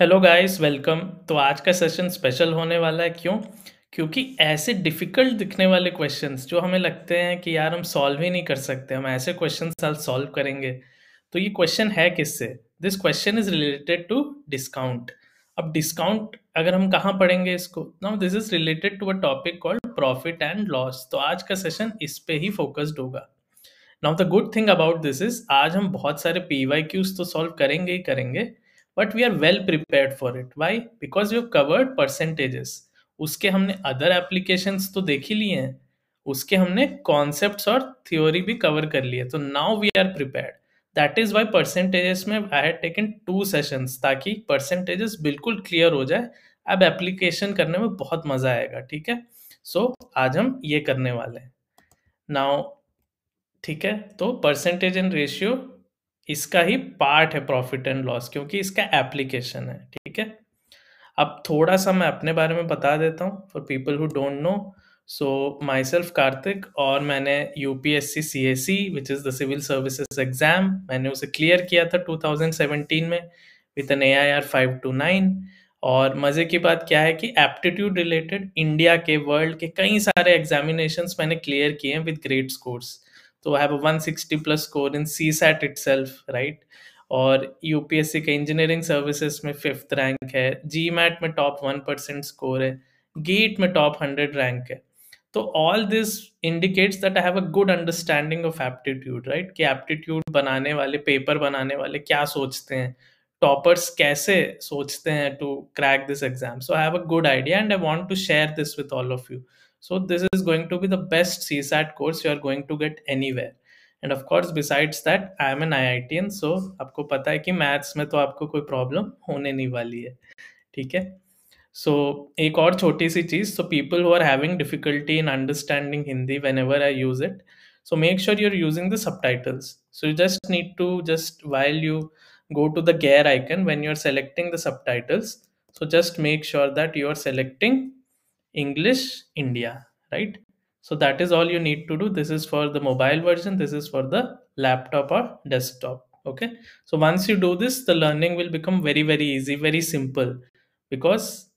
Hello guys welcome तो आज का सेशन स्पेशल होने वाला है क्यों क्योंकि ऐसे डिफ़िकल्ट दिखने वाले क्वेश्चंस जो हमें लगते हैं कि यार हम सॉल्व ही नहीं कर सकते हम ऐसे क्वेश्चन सॉल्व करेंगे तो ये क्वेश्चन है किससे this question is related to discount अब डिस्काउंट अगर हम कहाँ पढ़ेंगे इसको now this is related to a topic called profit and loss तो आज का सेशन इस पर ही फोकस्ड होगा now the good thing about this is आज हम बहुत सारे पी वाई क्यूज तो सॉल्व करेंगे ही करेंगे but we are well prepare for it why because you covered percentages उसके हमने अदर एप्लीकेशन तो देख ही लिए हैं उसके हमने कॉन्सेप्ट और थ्योरी भी कवर कर लिए तो now we are prepare that is why percentages में I had taken two sessions ताकि परसेंटेजेस बिल्कुल क्लियर हो जाए अब एप्लीकेशन करने में बहुत मजा आएगा ठीक है सो so, आज हम ये करने वाले हैं नाउ ठीक है तो परसेंटेज एंड रेशियो इसका ही पार्ट है प्रॉफिट एंड लॉस क्योंकि इसका एप्लीकेशन है ठीक है अब थोड़ा सा मैं अपने बारे में बता देता हूँ for people who don't know so my self Kartik और मैंने U P S C C S C which is the civil services exam मैंने उसे क्लियर किया था 2017 में with an A I R five two nine और मज़े की बात क्या है कि एप्टीट्यूड रिलेटेड इंडिया के वर्ल्ड के कई सारे एग्जामिनेशंस मैंने क्लियर किए हैं विद ग्रेट स्कोर्स तो I have a sixty plus score in C CSAT itself right और यूपीएससी के इंजीनियरिंग सर्विसेज में फिफ्थ रैंक है जी मैट में टॉप वन परसेंट स्कोर है गीट e में टॉप हंड्रेड रैंक है तो all this indicates that I have a good understanding of aptitude right कि एप्टीट्यूड बनाने वाले पेपर बनाने वाले क्या सोचते हैं टॉपर्स कैसे सोचते हैं to crack this exam so I have a good idea and I want to share this with all of you So this is going to be the best CSAT course you are going to get anywhere. And of course besides that I am an IITian so आपको पता है कि maths में तो आपको कोई problem होने नहीं वाली है ठीक है सो so, एक और छोटी सी चीज़ so people who are having difficulty in understanding Hindi whenever I use it so make sure you are using the subtitles so you just need to just while you go to the gear icon when you are selecting the subtitles so just make sure that you are selecting English India, right? So that is all you need to do. This is for the mobile version. This is for the laptop or desktop. Okay. So once you do this, the learning will become very, very easy, very simple because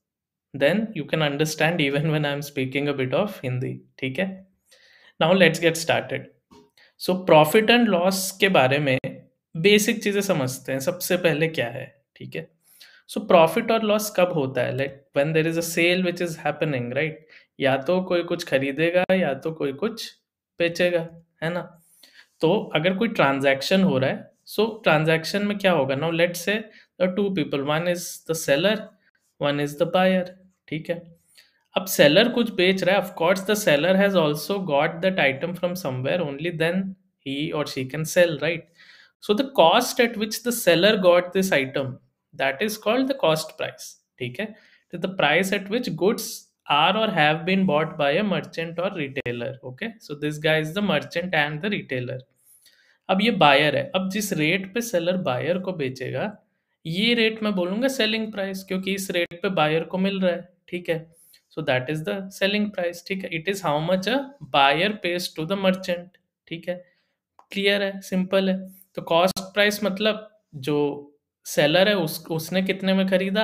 then you can understand even when I'm speaking a bit of Hindi. ठीक है? Now let's get started. So profit and loss के बारे में basic चीजें समझते हैं सबसे पहले क्या है ठीक है सो प्रॉफिट और लॉस कब होता है like when there is a sale which is happening right या तो कोई कुछ खरीदेगा या तो कोई कुछ बेचेगा है ना तो अगर कोई ट्रांजैक्शन हो रहा है सो so, ट्रांजैक्शन में क्या होगा now let's say the two people one is the seller one is the buyer ठीक है अब सेलर कुछ बेच रहा है of course the seller has also got that item from somewhere only then he और she can sell right so the cost at which the seller got this item that is called the cost price ठीक है the price at which goods are or have been bought by a merchant or retailer okay so this guy is the merchant and the retailer अब ये buyer है अब जिस rate पे seller buyer को बेचेगा ये रेट मैं बोलूंगा सेलिंग प्राइस क्योंकि इस रेट पे बायर को मिल रहा है ठीक है so that is the selling price ठीक है it is how much a buyer pays to the merchant ठीक है क्लियर है सिंपल है तो कॉस्ट प्राइस मतलब जो सेलर है उस उसने कितने में खरीदा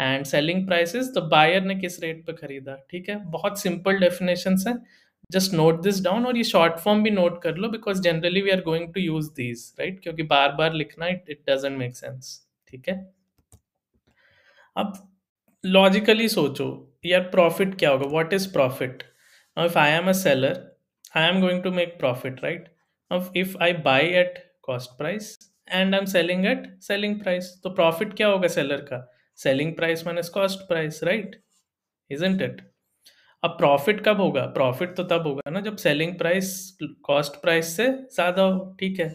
and selling prices the buyer ने किस रेट पे खरीदा ठीक है बहुत सिंपल डेफिनेशन है जस्ट नोट दिस डाउन और ये शॉर्ट फॉर्म भी नोट कर लो because generally we are going to use these right क्योंकि बार बार लिखना it it doesn't make sense ठीक है अब लॉजिकली सोचो यार प्रॉफिट क्या होगा what is profit if I am a seller I am going to make profit right if I buy at cost price and I am selling at selling price तो profit क्या होगा seller का selling price minus cost price right isn't it अब profit कब होगा profit तो तब होगा ना जब सेलिंग प्राइस कॉस्ट प्राइस से ज़्यादा हो ठीक है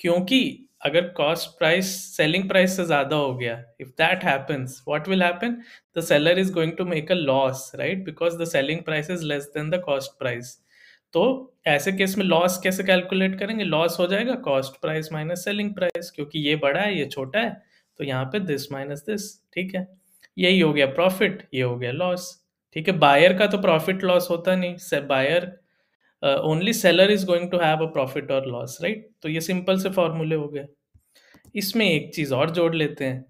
क्योंकि अगर कॉस्ट प्राइस सेलिंग प्राइस से ज़्यादा हो गया if that happens what will happen the seller is going to make a loss right because the selling price is less than the cost price तो ऐसे केस में लॉस कैसे calculate करेंगे loss हो जाएगा cost price minus selling price क्योंकि ये बड़ा है ये छोटा है तो यहाँ पे दिस माइनस दिस ठीक है यही हो गया प्रॉफिट ये हो गया लॉस ठीक है बायर का तो प्रॉफिट लॉस होता नहीं buyer only seller is going to have a profit और लॉस राइट तो ये सिंपल से फॉर्मूले हो गए इसमें एक चीज और जोड़ लेते हैं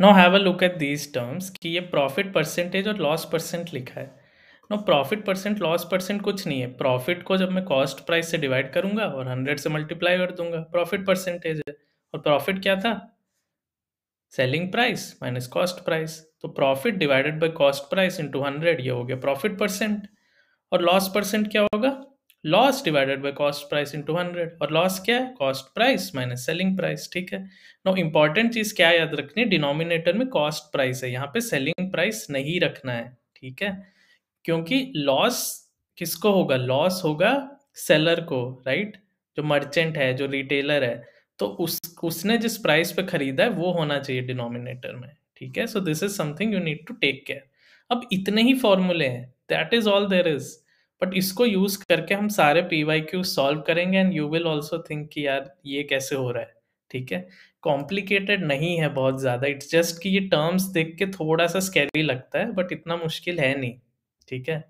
no have a look at these terms कि ये प्रॉफिट परसेंटेज और लॉस परसेंट लिखा है no profit percent loss percent कुछ नहीं है प्रॉफिट को जब मैं कॉस्ट प्राइस से डिवाइड करूंगा और हंड्रेड से मल्टीप्लाई कर दूंगा प्रॉफिट परसेंटेज है और प्रॉफिट क्या था selling price minus cost price तो profit divided by cost price into hundred ये हो गया प्रॉफिट परसेंट और लॉस परसेंट क्या होगा loss divided by cost price into hundred और लॉस क्या है cost price minus selling price ठीक है नो इम्पॉर्टेंट चीज़ क्या याद रखनी है डिनोमिनेटर में कॉस्ट प्राइस है यहाँ पे सेलिंग प्राइस नहीं रखना है ठीक है क्योंकि लॉस किसको होगा लॉस होगा सेलर को राइट जो मर्चेंट है जो रिटेलर है तो उस उसने जिस प्राइस पे खरीदा है वो होना चाहिए डिनोमिनेटर में ठीक है so this is something you need to take care अब इतने ही फॉर्मूले हैं that is all there is but इसको यूज करके हम सारे पी वाई क्यू सॉल्व करेंगे and you will also think कि यार ये कैसे हो रहा है ठीक है कॉम्प्लिकेटेड नहीं है बहुत ज़्यादा इट्स जस्ट कि ये टर्म्स देख के थोड़ा सा स्कैरी लगता है बट इतना मुश्किल है नहीं ठीक है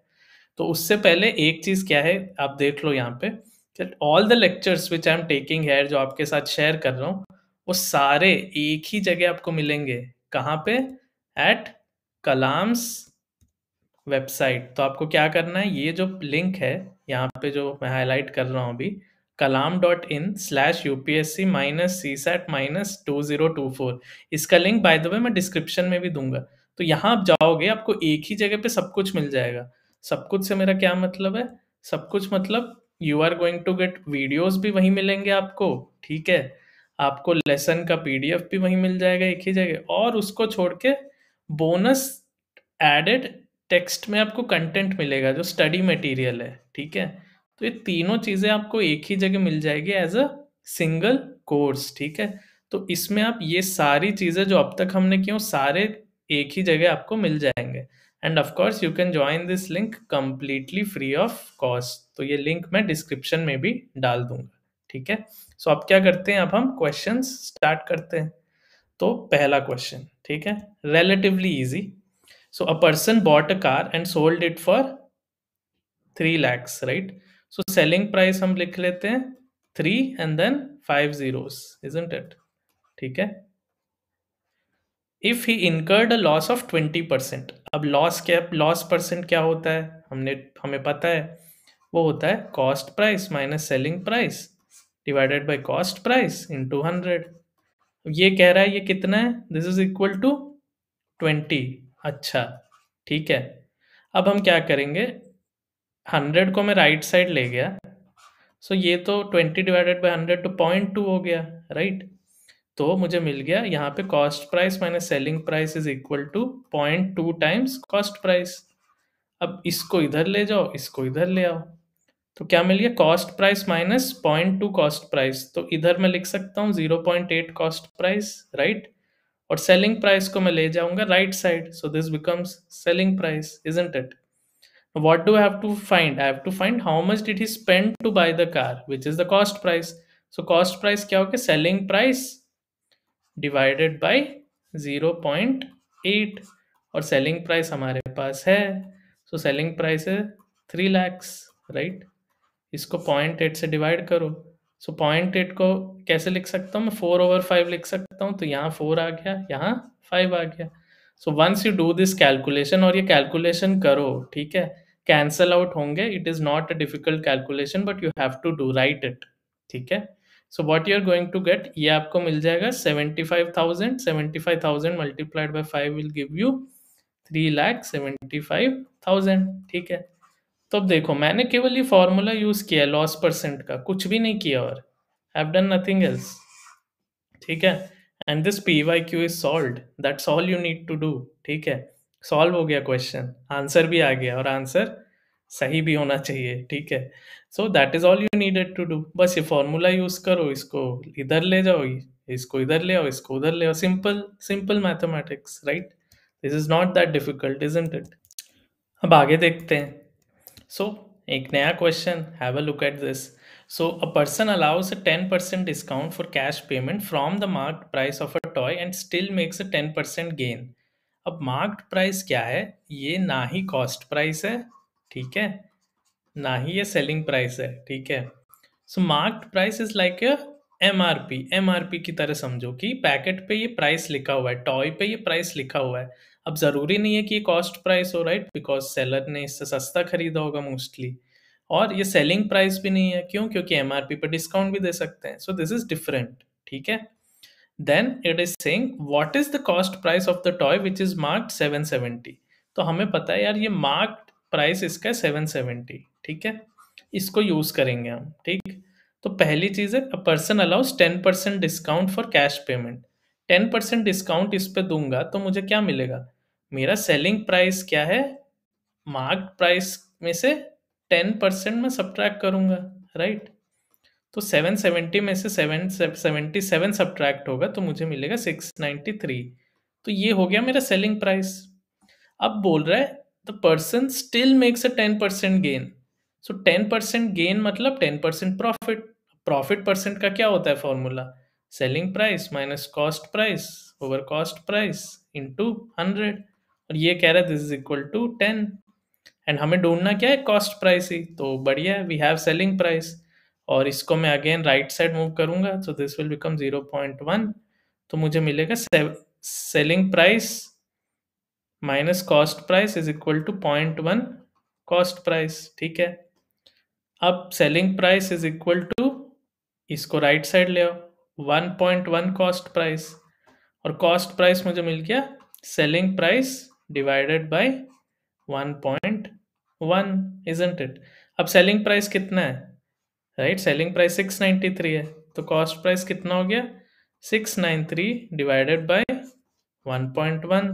तो उससे पहले एक चीज क्या है आप देख लो यहाँ पे all the lectures which I am taking है जो आपके साथ शेयर कर रहा हूँ वो सारे एक ही जगह आपको मिलेंगे कहाँ पे एट कलाम्स वेबसाइट तो आपको क्या करना है ये जो लिंक है यहाँ पे जो मैं हाईलाइट कर रहा हूँ अभी Kalam dot in slash U P S C minus C SAT minus two zero two four इसका लिंक बाय द वे मैं डिस्क्रिप्शन में भी दूंगा तो यहाँ आप जाओगे आपको एक ही जगह पे सब कुछ मिल जाएगा सब कुछ से मेरा क्या मतलब है सब कुछ मतलब you are going to get videos भी वहीं मिलेंगे आपको ठीक है आपको लेसन का पीडीएफ भी वहीं मिल जाएगा एक ही जगह और उसको छोड़ के बोनस एडेड टेक्स्ट में आपको कंटेंट मिलेगा जो स्टडी मटेरियल है ठीक है तो ये तीनों चीज़ें आपको एक ही जगह मिल जाएगी एज अ सिंगल कोर्स ठीक है तो इसमें आप ये सारी चीज़ें जो अब तक हमने की सारे एक ही जगह आपको मिल जाएंगे and of course you can join this link completely free of cost तो ये लिंक मैं डिस्क्रिप्शन में भी डाल दूंगा ठीक है सो so, अब क्या करते हैं अब हम क्वेश्चन स्टार्ट करते हैं तो पहला क्वेश्चन ठीक है relatively easy so a person bought a car and sold it for three lakhs right so selling price हम लिख लेते हैं three and then five zeros isn't it ठीक है if he incurred a loss of twenty percent अब loss क्या loss percent क्या होता है हमने हमें पता है वो होता है cost price minus selling price divided by cost price into hundred ये कह रहा है ये कितना है this is equal to twenty अच्छा ठीक है अब हम क्या करेंगे हंड्रेड को मैं राइट साइड ले गया सो so ये तो twenty divided by hundred to point two हो गया राइट right? तो मुझे मिल गया यहाँ पे cost price minus selling price is equal to point two times cost price अब इसको इधर ले जाओ इसको इधर ले आओ तो क्या मिल गया cost price minus point two cost price तो इधर मैं लिख सकता हूँ zero point eight cost price right और सेलिंग प्राइस को मैं ले जाऊंगा right side so this becomes selling price is it what do have to find I have to find how much did he spend to to the car which is the cost price so cost price क्या हो गया selling price divided by zero point eight और selling price हमारे पास है so selling price है three lakhs right इसको point eight से डिवाइड करो सो पॉइंट एट को कैसे लिख सकता हूँ मैं फोर ओवर फाइव लिख सकता हूँ तो यहाँ फोर आ गया यहाँ फाइव आ गया so once you do this calculation और ये कैलकुलेशन करो ठीक है कैंसल आउट होंगे it is not a difficult calculation but you have to do right it ठीक है so what you are going to get ये आपको मिल जाएगा seventy five thousand seventy five thousand multiplied by five will give you three lakh seventy five thousand ठीक है तो अब देखो मैंने केवल ये फॉर्मूला यूज किया लॉस परसेंट का कुछ भी नहीं किया और हैव डन नथिंग एल्स ठीक है and this P Y Q is solve that's all you need to do ठीक है सॉल्व हो गया क्वेश्चन आंसर भी आ गया और आंसर सही भी होना चाहिए ठीक है so that is all you needed to do बस ये फॉर्मूला यूज करो इसको इधर ले जाओ इसको इधर ले आओ इसको उधर ले आओ simple simple mathematics right this is not that difficult isn't it अब आगे देखते हैं सो so, एक नया question have a look at this so a person allows a ten percent discount for cash payment from the marked price of a toy and still makes a ten percent gain अब marked price क्या है ये ना ही cost price है ठीक है ना ही ये सेलिंग प्राइस है ठीक है so marked price is like a M R P M R P की तरह समझो कि पैकेट पे ये प्राइस लिखा हुआ है टॉय पे ये प्राइस लिखा हुआ है अब ज़रूरी नहीं है कि ये कॉस्ट प्राइस हो राइट बिकॉज सेलर ने इससे सस्ता खरीदा होगा मोस्टली और ये सेलिंग प्राइस भी नहीं है क्यों क्योंकि एम आर पी पर डिस्काउंट भी दे सकते हैं सो दिस इज डिफरेंट ठीक है then it is saying what is the cost price of the toy which is marked seven seventy तो हमें पता है यार ये मार्क्ड प्राइस इसका सेवन सेवेंटी ठीक है इसको यूज करेंगे हम ठीक तो पहली चीज है person allows ten percent discount for cash payment ten percent discount इस पे दूंगा तो मुझे क्या मिलेगा मेरा सेलिंग प्राइस क्या है मार्क प्राइस में से टेन परसेंट में सब्ट्रैक्ट करूंगा राइट तो सेवन सेवेंटी में से सेवन सेवेंटी सेवन सब्ट्रैक्ट होगा तो मुझे मिलेगा सिक्स नाइन्टी थ्री तो ये हो गया मेरा सेलिंग प्राइस अब बोल रहा है the person still makes a 10% gain so 10% gain मतलब टेन परसेंट प्रॉफिट प्रॉफिट का क्या होता है formula selling price minus cost price over cost into hundred और ये कह रहा है this is equal to ten and हमें ढूंढना क्या है कॉस्ट प्राइस ही तो बढ़िया वी हैव सेलिंग प्राइस और इसको मैं अगेन राइट साइड मूव करूंगा so this will become zero point one तो मुझे मिलेगा selling price minus cost price is equal to point one cost price ठीक है अब selling price is equal to इसको राइट साइड ले आओ one point one cost price और कॉस्ट प्राइस मुझे मिल गया selling price divided by one point one isn't it selling प्राइस कितना है right selling price six ninety three है तो कॉस्ट प्राइस कितना हो गया six nine three divided by one point one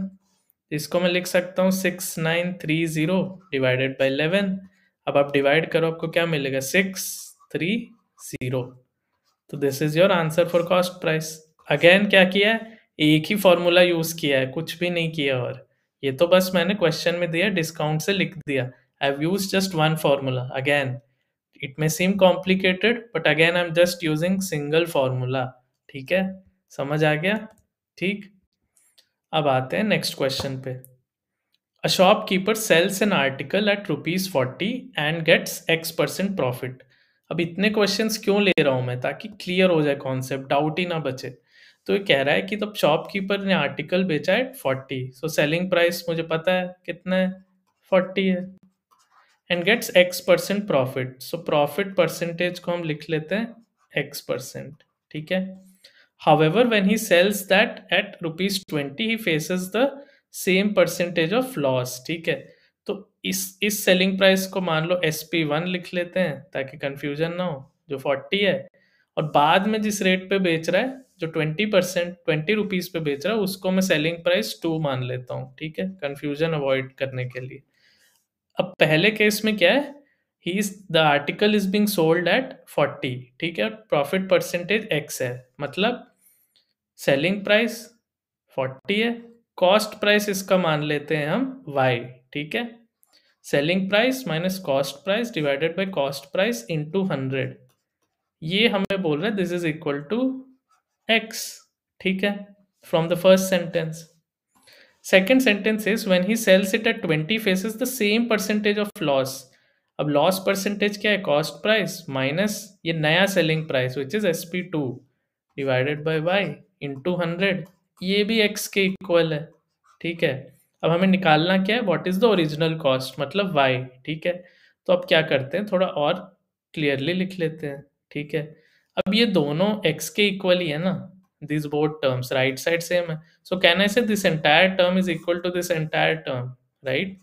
इसको मैं लिख सकता हूँ six nine three zero divided by eleven अब आप डिवाइड करो आपको क्या मिलेगा सिक्स थ्री ज़ीरो तो this is your answer for cost price again क्या किया है एक ही फॉर्मूला यूज़ किया है कुछ भी नहीं किया और ये तो बस मैंने क्वेश्चन में दिया डिस्काउंट से लिख दिया I have use just one formula again it may seem complicated but again I am just using single formula ठीक है समझ आ गया ठीक अब आते हैं नेक्स्ट क्वेश्चन पे a shopkeeper sells an article at rupees forty and gets X percent profit अब इतने क्वेश्चंस क्यों ले रहा हूं मैं ताकि क्लियर हो जाए कॉन्सेप्ट डाउट ही ना बचे तो ये कह रहा है कि तब शॉपकीपर ने आर्टिकल बेचा है फोर्टी सो सेलिंग प्राइस मुझे पता है कितना है फोर्टी है and gets X percent profit so profit percentage को हम लिख लेते हैं एक्स परसेंट ठीक है However, when he sells that at rupees twenty he faces the same percentage of loss ठीक है तो इस इस सेलिंग प्राइस को मान लो एस पी वन लिख लेते हैं ताकि कंफ्यूजन ना हो जो फोर्टी है और बाद में जिस रेट पे बेच रहा है जो ट्वेंटी परसेंट ट्वेंटी रुपीज पे बेच रहा है उसको मैं सेलिंग प्राइस टू मान लेता हूँ ठीक है कंफ्यूजन अवॉइड करने के लिए अब पहले केस में क्या है he is the article is being sold at forty ठीक है प्रॉफिट परसेंटेज एक्स है मतलब सेलिंग प्राइस फोर्टी है कॉस्ट प्राइस इसका मान लेते हैं हम वाई ठीक है selling price minus cost price divided by cost price into hundred ये हमें बोल रहे this is equal to x ठीक है from the first sentence second sentence is when he sells it at twenty faces the same percentage of loss अब loss percentage क्या है cost price minus ये नया selling price which is S P two divided by y into hundred ये भी x के equal है ठीक है अब हमें निकालना क्या है what is the original cost मतलब वाई ठीक है तो अब क्या करते हैं थोड़ा और क्लियरली लिख लेते हैं ठीक है अब ये दोनों एक्स के इक्वल ही है ना this both terms right side same है so can I say this entire term is equal to this entire term right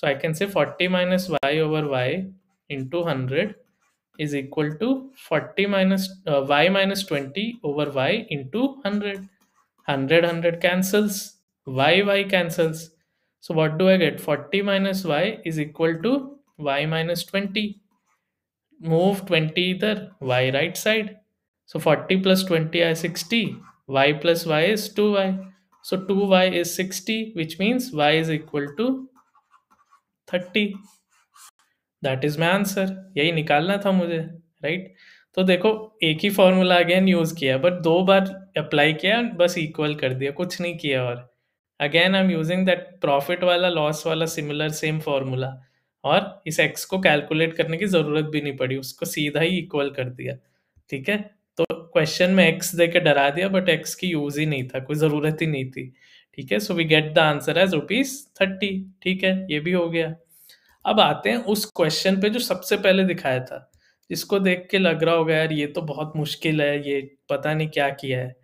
so I can say forty minus y over y into hundred is equal to 40 minus uh, y minus 20 over y into 100 100 100 cancels y y cancels so what do i get 40 minus y is equal to y minus 20 move 20 either y right side so 40 plus 20 is 60 y plus y is 2y so 2y is 60 which means y is equal to 30 that is my answer यही निकालना था मुझे right right? तो देखो एक ही formula again use किया but दो बार अप्लाई किया बस इक्वल कर दिया कुछ नहीं किया और again I am using that profit वाला लॉस वाला सिमिलर सेम फॉर्मूला और इस एक्स को कैलकुलेट करने की जरूरत भी नहीं पड़ी उसको सीधा ही इक्वल कर दिया ठीक है तो क्वेश्चन में एक्स दे के डरा दिया बट एक्स की यूज ही नहीं था कोई जरूरत ही नहीं थी ठीक है so we get the answer as rupees thirty ठीक है ये भी हो गया अब आते हैं उस क्वेश्चन पे जो सबसे पहले दिखाया था जिसको देख के लग रहा होगा यार ये तो बहुत मुश्किल है ये पता नहीं क्या किया है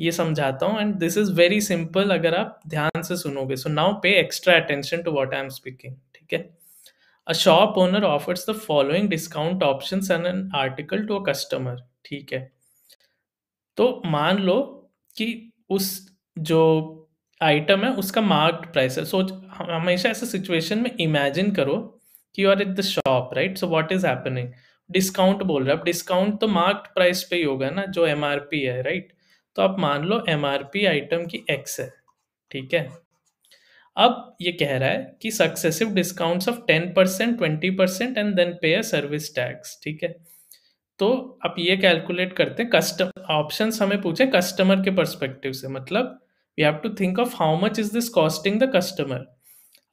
ये समझाता हूँ and this is very simple अगर आप ध्यान से सुनोगे so now pay extra attention to what I am speaking ठीक है a shop owner offers the following discount option and an article to a customer ठीक है तो मान लो कि उस जो आइटम है उसका मार्क्ड प्राइस है सोच हमेशा ऐसे सिचुएशन में इमेजिन करो कि you are at the shop right so what is happening discount बोल रहे हो अब डिस्काउंट तो मार्क्ड प्राइस पे ही होगा ना जो एम है राइट तो आप मान लो एम आइटम की एक्स है ठीक है अब ये कह रहा है कि successive discounts of ten percent twenty percent and then pay a service tax ठीक है तो आप ये कैलकुलेट करते हैं कस्टम ऑप्शन हमें पूछे कस्टमर के परस्पेक्टिव से मतलब we have to think of how much is this costing the customer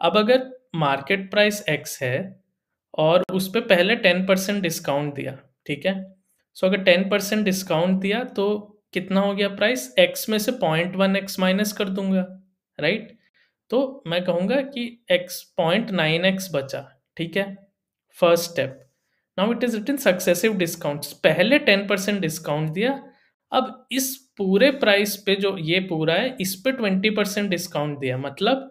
अब अगर मार्केट प्राइस एक्स है और उस पर पहले टेन परसेंट डिस्काउंट दिया ठीक है सो अगर टेन परसेंट डिस्काउंट दिया तो कितना हो गया प्राइस एक्स में से पॉइंट वन एक्स माइनस कर दूंगा राइट तो मैं कहूंगा कि एक्स पॉइंट नाइन एक्स बचा ठीक है first step now it is written successive discount पहले टेन परसेंट डिस्काउंट दिया अब इस पूरे प्राइस पे जो ये पूरा है इस पे ट्वेंटी परसेंट डिस्काउंट दिया मतलब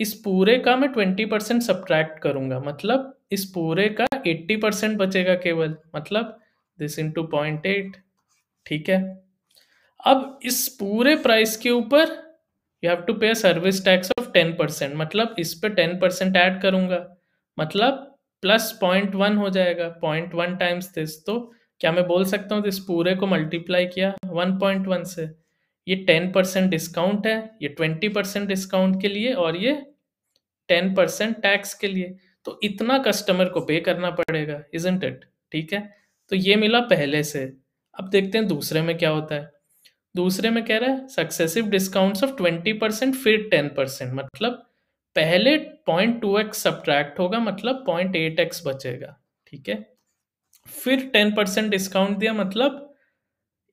इस पूरे का मैं ट्वेंटी परसेंट सब्ट्रैक्ट करूंगा मतलब इस पूरे का एट्टी परसेंट बचेगा केवल मतलब दिस टू पॉइंट एट ठीक है अब इस पूरे प्राइस के ऊपर you have to pay service tax of ten percent मतलब इस पे टेन परसेंट ऐड करूंगा मतलब प्लस पॉइंट वन हो जाएगा पॉइंट वन टाइम्स दिस तो क्या मैं बोल सकता हूँ इस पूरे को मल्टीप्लाई किया वन पॉइंट वन से ये टेन परसेंट डिस्काउंट है ये ट्वेंटी परसेंट डिस्काउंट के लिए और ये टेन परसेंट टैक्स के लिए तो इतना कस्टमर को पे करना पड़ेगा इजेंट इट ठीक है तो ये मिला पहले से अब देखते हैं दूसरे में क्या होता है दूसरे में कह रहा है successive discounts of twenty percent फिर टेन परसेंट मतलब पहले पॉइंट टू एक्स सब्ट्रैक्ट होगा मतलब पॉइंट एट एक्स बचेगा ठीक है फिर टेन परसेंट डिस्काउंट दिया मतलब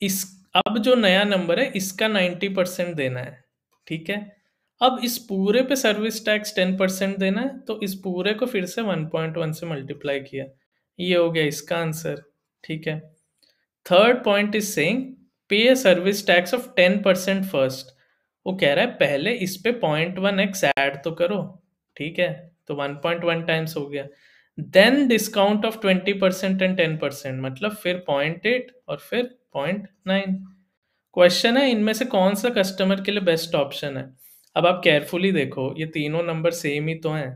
इस अब जो नया नंबर है इसका नाइन्टी परसेंट देना है ठीक है अब इस पूरे पे सर्विस टैक्स टेन परसेंट देना है तो इस पूरे को फिर से वन पॉइंट वन से मल्टीप्लाई किया ये हो गया इसका आंसर ठीक है third point is saying pay a service tax of ten percent first वो कह रहा है पहले इस पे पॉइंट वन एक्स एड तो करो ठीक है तो वन पॉइंट वन टाइम्स हो गया then discount of twenty percent and ten percent मतलब फिर पॉइंट एट और फिर पॉइंट नाइन क्वेश्चन है इनमें से कौन सा कस्टमर के लिए बेस्ट ऑप्शन है अब आप केयरफुली देखो ये तीनों नंबर सेम ही तो हैं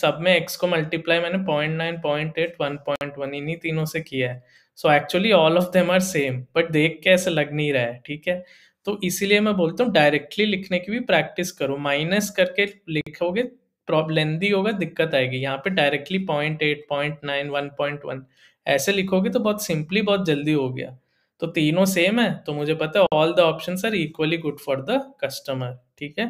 सब में एक्स को मल्टीप्लाई मैंने point nine point eight one point one इन्हीं तीनों से किया है so actually all of them are same but देख के ऐसे लग नहीं रहा है ठीक है तो इसीलिए मैं बोलता हूँ डायरेक्टली लिखने की भी प्रैक्टिस करो माइनस करके लिखोगे लेंदी होगा दिक्कत आएगी यहाँ पे directly point eight point nine one point one ऐसे लिखोगे तो बहुत सिंपली बहुत जल्दी हो गया तो तीनों सेम है तो मुझे पता है all the option are equally good for the customer ठीक है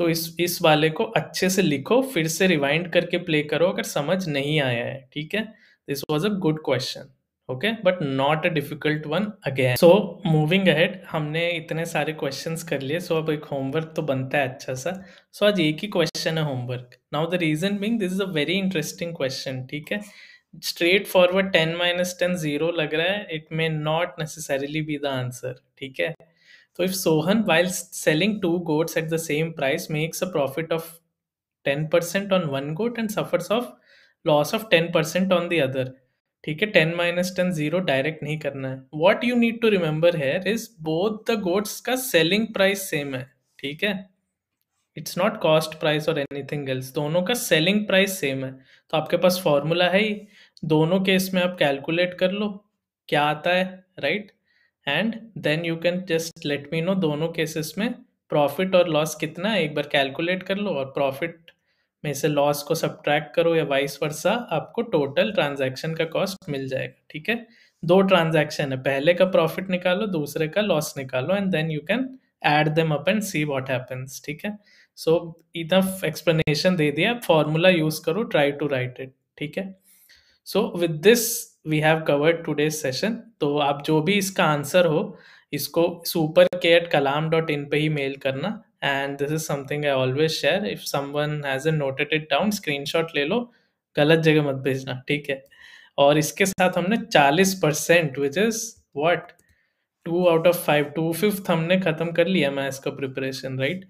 तो इस इस वाले को अच्छे से लिखो फिर से रिवाइंड करके प्ले करो अगर समझ नहीं आया है ठीक है this was a good question okay but not a difficult one again so moving ahead हमने इतने सारे क्वेश्चन कर लिए सो so अब एक होमवर्क तो बनता है अच्छा सा सो so आज एक ही क्वेश्चन है homework now the reason being this is a very interesting question ठीक है straight forward ten minus ten zero लग रहा है it may not necessarily be the answer ठीक है So if Sohan, while selling two goats at the same price, makes a profit of 10% on one goat and suffers of loss of ten percent on the other ठीक है ten minus ten zero direct नहीं करना है what you need to remember here is both the goods का selling price same है ठीक है it's not cost price और एनीथिंग एल्स दोनों का सेलिंग प्राइस सेम है तो आपके पास फॉर्मूला है ही दोनों केस में आप कैलकुलेट कर लो क्या आता है right right? And then you can just let me know दोनों केसेस में प्रॉफिट और लॉस कितना है एक बार कैलकुलेट कर लो और प्रॉफिट में से लॉस को सब्ट्रैक्ट करो या वाइस वर्सा आपको टोटल ट्रांजैक्शन का कॉस्ट मिल जाएगा ठीक है दो ट्रांजैक्शन है पहले का प्रॉफिट निकालो दूसरे का लॉस निकालो and then you can add them up and see what happens ठीक है सो इतना एक्सप्लेनेशन दे दिया फॉर्मूला यूज करो ट्राई टू राइट इट ठीक है so with this we have covered today session तो आप जो भी इसका आंसर हो इसको सुपर के एट कलाम डॉट इन पर ही मेल करना and this is something I always share if someone has noted it down shot ले लो गलत जगह मत भेजना ठीक है और इसके साथ हमने चालीस percent which is what two out of five two fifth हमने खत्म कर लिया मैं इसका प्रिपरेशन राइट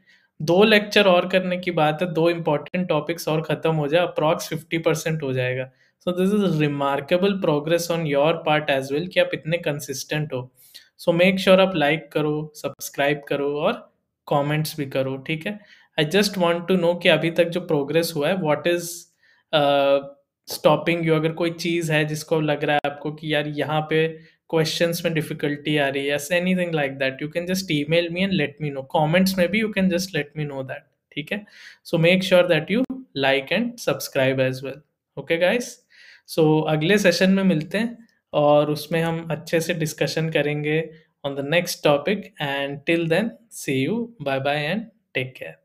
दो लेक्चर और करने की बात है दो इंपॉर्टेंट टॉपिक्स और खत्म हो जाए अप्रॉक्स फिफ्टी परसेंट हो जाएगा so this is remarkable progress on your part as well कि आप इतने कंसिस्टेंट हो सो मेक श्योर आप लाइक like करो सब्सक्राइब करो और कॉमेंट्स भी करो ठीक है I just want to know कि अभी तक जो प्रोग्रेस हुआ है वॉट इज स्टॉपिंग यू अगर कोई चीज़ है जिसको लग रहा है आपको कि यार यहाँ पे क्वेश्चंस में डिफिकल्टी आ रही है thing like that you can just email me and let me know comments में भी you can just let me know that ठीक है so make sure that you like and subscribe as well okay guys so so, अगले session में मिलते हैं और उसमें हम अच्छे से डिस्कशन करेंगे on the next topic and till then see you bye bye and take care